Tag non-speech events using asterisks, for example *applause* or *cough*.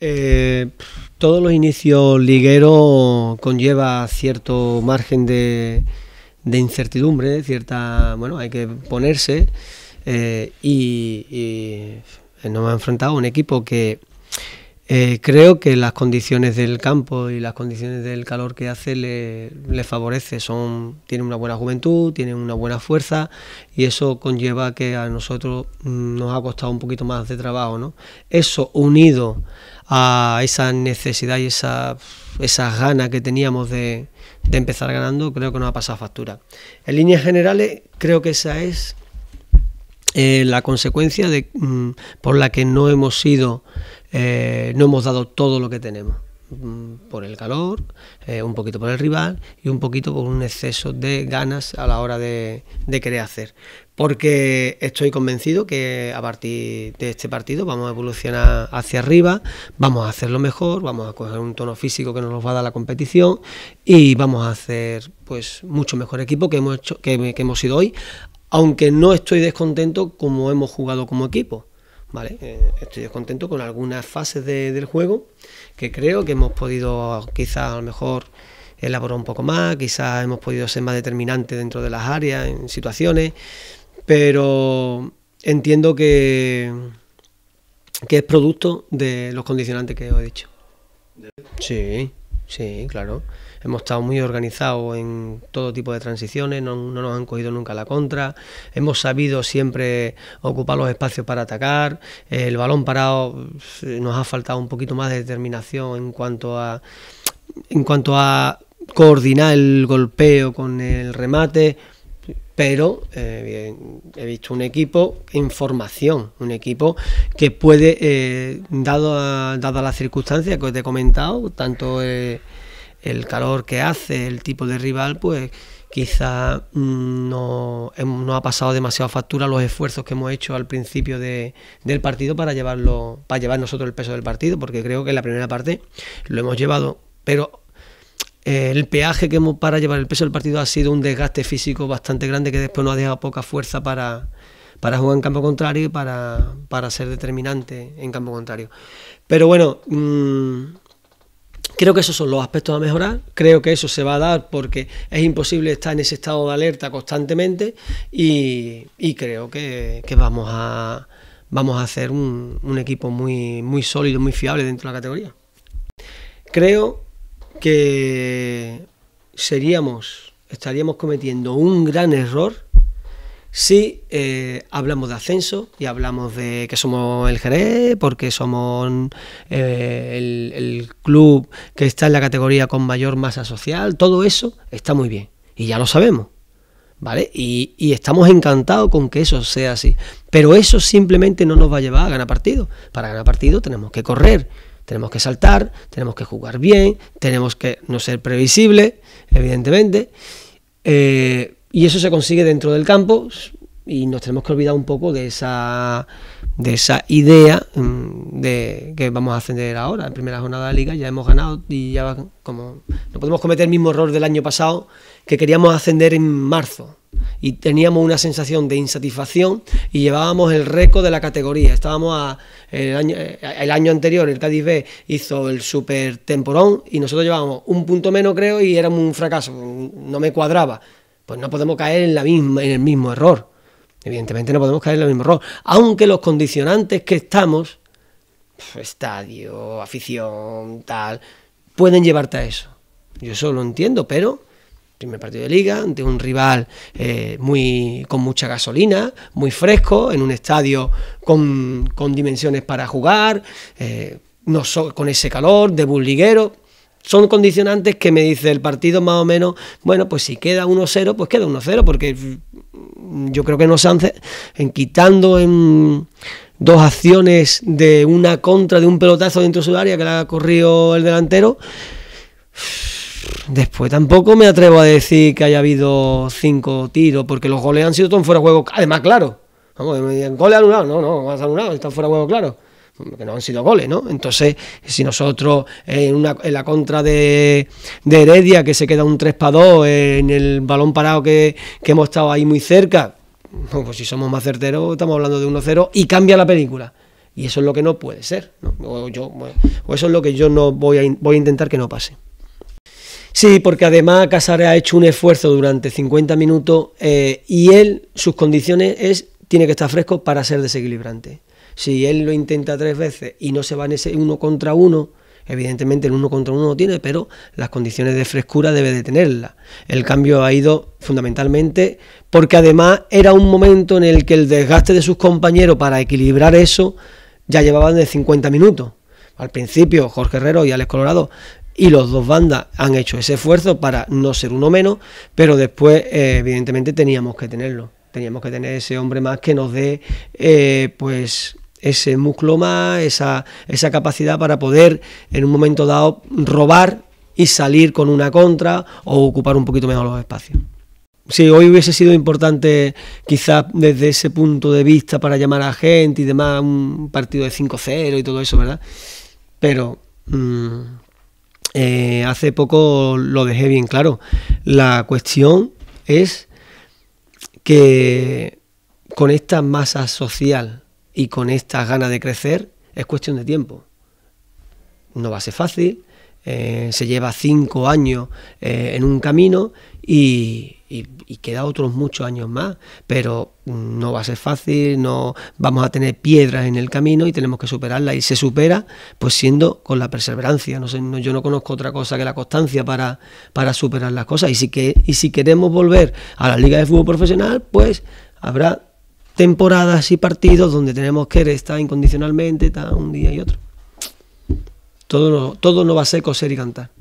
Eh, todos los inicios ligueros conlleva cierto margen de, incertidumbre, cierta, bueno, hay que ponerse eh, y, nos ha enfrentado a un equipo que eh, creo que las condiciones del campo y las condiciones del calor que hace le, favorece. Son, tiene una buena juventud, tiene una buena fuerza y eso conlleva que a nosotros mm, nos ha costado un poquito más de trabajo. Eso unido a esa necesidad y esa, esas ganas que teníamos de, empezar ganando, creo que nos ha pasado factura. En líneas generales, creo que esa es eh, la consecuencia de, mm, por la que no hemos sido eh, no hemos dado todo lo que tenemos mm, por el calor, eh, un poquito por el rival y un poquito por un exceso de ganas a la hora de, querer hacer. Porque estoy convencido que a partir de este partido vamos a evolucionar hacia arriba, vamos a hacerlo mejor, vamos a coger un tono físico que nos va a dar la competición y vamos a hacer pues mucho mejor equipo que hemos que, que hemos sido hoy, aunque no estoy descontento como hemos jugado como equipo eh, estoy contento con algunas fases del juego que creo que hemos podido quizás a lo mejor elaborar un poco más, quizás hemos podido ser más determinantes dentro de las áreas, en situaciones, pero entiendo que, que es producto de los condicionantes que os he dicho. Sí. Sí, claro. Hemos estado muy organizados en todo tipo de transiciones, no, nos han cogido nunca la contra, hemos sabido siempre ocupar los espacios para atacar, el balón parado eh, nos ha faltado un poquito más de determinación en cuanto a, en cuanto a coordinar el golpeo con el remate pero eh, he visto un equipo en formación, un equipo que puede, eh, dado dada las circunstancias que os he comentado, tanto eh, el calor que hace, el tipo de rival, pues quizá mm, no, ha pasado demasiado factura los esfuerzos que hemos hecho al principio de, del partido para llevarlo, para llevar nosotros el peso del partido, porque creo que en la primera parte lo hemos llevado, pero el peaje que hemos para llevar el peso del partido ha sido un desgaste físico bastante grande que después nos ha dejado poca fuerza para, jugar en campo contrario y para, ser determinante en campo contrario. Pero bueno, mm, creo que esos son los aspectos a mejorar, creo que eso se va a dar porque es imposible estar en ese estado de alerta constantemente y, creo que, vamos a vamos a hacer un, equipo muy, muy sólido, muy fiable dentro de la categoría. Creo que seríamos, estaríamos cometiendo un gran error si eh, hablamos de ascenso y hablamos de que somos el Jerez, porque somos eh, el, club que está en la categoría con mayor masa social, todo eso está muy bien y ya lo sabemos. ¿Vale? Y, y, estamos encantados con que eso sea así. Pero eso simplemente no nos va a llevar a ganar partido. Para ganar partido tenemos que correr, tenemos que saltar, tenemos que jugar bien, tenemos que no ser previsible, evidentemente. Eh, y eso se consigue dentro del campo, y nos tenemos que olvidar un poco de esa de esa idea mm, de que vamos a ascender ahora en primera jornada de la liga ya hemos ganado y ya como no podemos cometer el mismo error del año pasado que queríamos ascender en marzo y teníamos una sensación de insatisfacción y llevábamos el récord de la categoría. Estábamos a, el, año, eh, anterior, el Cádiz B hizo el super temporón y nosotros llevábamos un punto menos, creo, y éramos un fracaso, no me cuadraba. Pues no podemos caer en, la misma, en el mismo error. Evidentemente no podemos caer en el mismo error, aunque los condicionantes que estamos, estadio, afición, tal, pueden llevarte a eso. Yo eso lo entiendo, pero primer partido de liga, ante un rival eh, muy, con mucha gasolina, muy fresco, en un estadio con, con dimensiones para jugar, eh, no con ese calor, de bulliguero. Son condicionantes que me dice el partido más o menos, bueno, pues si queda 1-0, pues queda 1-0, porque Mm, yo creo que no se han, en quitando en dos acciones de una contra de un pelotazo dentro de su área que la ha corrido el delantero. *sighs* Después tampoco me atrevo a decir que haya habido cinco tiros, porque los goles han sido todos fuera de juego. Además, claro. Vamos, goles anulados, no, no, goles están fuera de juego, claro que no han sido goles, ¿no? Entonces, si nosotros en, una, en la contra de, Heredia, que se queda un 3 para 2, en el balón parado que, hemos estado ahí muy cerca, pues si somos más certeros, estamos hablando de 1-0 y cambia la película. Y eso es lo que no puede ser, ¿no? O, eso es lo que yo no voy a, intentar que no pase. Sí, porque además Casares ha hecho un esfuerzo durante 50 minutos eh, y él, sus condiciones es, tiene que estar fresco para ser desequilibrante. Si él lo intenta tres veces y no se va en ese uno contra uno, evidentemente el uno contra uno no tiene, pero las condiciones de frescura debe de tenerla. El cambio ha ido fundamentalmente porque además era un momento en el que el desgaste de sus compañeros para equilibrar eso ya llevaban de 50 minutos. Al principio Jorge Herrero y Alex Colorado y los dos bandas han hecho ese esfuerzo para no ser uno menos, pero después eh, evidentemente teníamos que tenerlo. Teníamos que tener ese hombre más que nos dé eh, pues ese músculo más, esa, capacidad para poder en un momento dado robar y salir con una contra o ocupar un poquito menos los espacios. Si hoy hubiese sido importante quizás desde ese punto de vista para llamar a gente y demás, un partido de 5-0 y todo eso, ¿verdad? Pero mm, eh, hace poco lo dejé bien claro. La cuestión es que con esta masa social y con estas ganas de crecer, es cuestión de tiempo. No va a ser fácil, eh, se lleva cinco años eh, en un camino y, queda otros muchos años más, pero mm, no va a ser fácil, no vamos a tener piedras en el camino y tenemos que superarlas y se supera pues siendo con la perseverancia. No sé, yo no conozco otra cosa que la constancia para, para superar las cosas y si, que, y si queremos volver a la liga de fútbol profesional, pues habrá temporadas y partidos donde tenemos que estar incondicionalmente, tan un día y otro. Todo no, todo no va a ser coser y cantar.